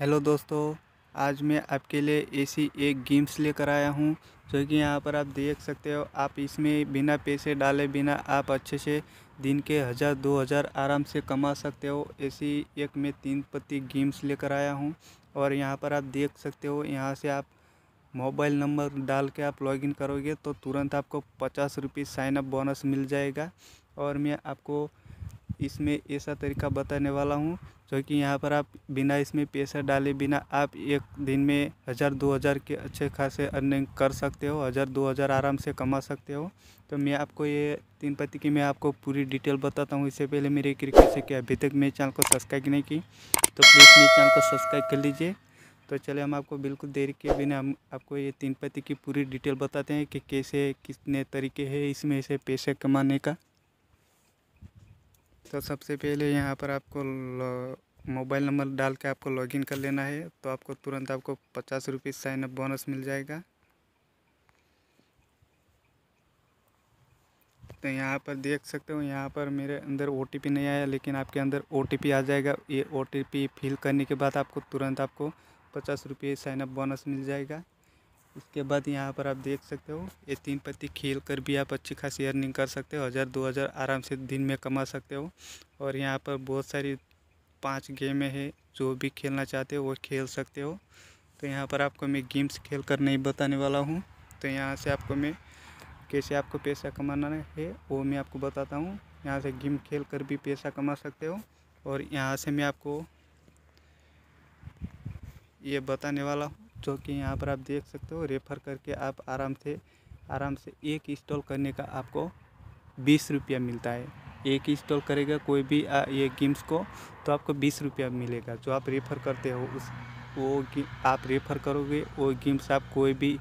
hello दोस्तों आज मैं आपके लिए ऐसी एक गेम्स लेकर आया हूँ जो कि यहाँ पर आप देख सकते हो आप इसमें बिना पैसे डाले बिना आप अच्छे से दिन के हज़ार दो हज़ार आराम से कमा सकते हो ऐसी एक मैं तीन पत्ती गेम्स लेकर आया हूँ और यहाँ पर आप देख सकते हो यहाँ से आप मोबाइल नंबर डाल के आप लॉगिन करोगे तो तुरंत आपको पचास रुपये साइनअप बोनस मिल जाएगा और मैं आपको इसमें ऐसा तरीका बताने वाला हूँ जो कि यहाँ पर आप बिना इसमें पैसा डाले बिना आप एक दिन में हज़ार दो हज़ार के अच्छे खासे अर्निंग कर सकते हो हज़ार दो हज़ार आराम से कमा सकते हो तो मैं आपको ये तीन पत्ती की मैं आपको पूरी डिटेल बताता हूँ इससे पहले मेरे क्रिकेट से कि अभी तक मेरे चैनल को सब्सक्राइब नहीं की तो प्लीज़ मेरे चैनल को सब्सक्राइब कर लीजिए तो चले हम आपको बिल्कुल देर के बिना हम आपको ये तीन पत्ती की पूरी डिटेल बताते हैं कि कैसे कितने तरीके हैं इसमें से पैसे कमाने का तो सबसे पहले यहाँ पर आपको मोबाइल नंबर डाल के आपको लॉगिन कर लेना है तो आपको तुरंत आपको पचास रुपये साइनअप बोनस मिल जाएगा तो यहाँ पर देख सकते हो यहाँ पर मेरे अंदर ओ नहीं आया लेकिन आपके अंदर ओ आ जाएगा ये ओ फिल करने के बाद आपको तुरंत आपको पचास रुपये साइनअप बोनस मिल जाएगा उसके बाद यहाँ पर आप देख सकते हो ये तीन पत्ती खेल कर भी आप अच्छी खासी अर्निंग कर सकते हो हज़ार दो हज़ार आराम से दिन में कमा सकते हो और यहाँ पर बहुत सारी पांच गेमें हैं जो भी खेलना चाहते हो वो खेल सकते हो तो यहाँ पर आपको मैं गेम्स खेल कर नहीं बताने वाला हूँ तो यहाँ से आपको मैं कैसे आपको पैसा कमाना है वो मैं आपको बताता हूँ यहाँ से गेम खेल कर भी पैसा कमा सकते हो और यहाँ से मैं आपको ये बताने वाला हूँ जो कि यहाँ पर आप देख सकते हो रेफ़र करके आप आराम से आराम से एक इंस्टॉल करने का आपको बीस रुपया मिलता है एक इंस्टॉल करेगा कोई भी आ, ये गेम्स को तो आपको बीस रुपया मिलेगा जो आप रेफ़र करते हो उस वो आप रेफ़र करोगे वो गेम्स आप कोई भी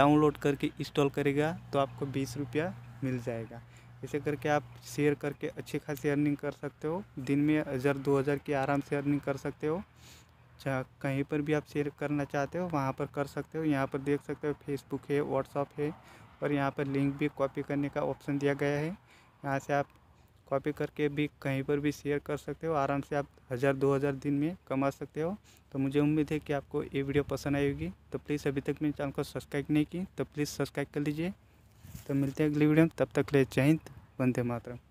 डाउनलोड करके इंस्टॉल करेगा तो आपको बीस रुपया मिल जाएगा ऐसे करके आप शेयर करके अच्छी खासी अर्निंग कर सकते हो दिन में हज़ार दो हज़ार की आराम से अर्निंग कर सकते हो अच्छा कहीं पर भी आप शेयर करना चाहते हो वहाँ पर कर सकते हो यहाँ पर देख सकते हो फेसबुक है व्हाट्सअप है और यहाँ पर लिंक भी कॉपी करने का ऑप्शन दिया गया है यहाँ से आप कॉपी करके भी कहीं पर भी शेयर कर सकते हो आराम से आप हज़ार दो हज़ार दिन में कमा सकते हो तो मुझे उम्मीद है कि आपको ये वीडियो पसंद आएगी तो प्लीज़ अभी तक मेरे चैनल को सब्सक्राइब नहीं की तो प्लीज़ सब्सक्राइब कर लीजिए तो मिलते हैं अगली वीडियो में तब तक ले जय हिंद वंदे मातरम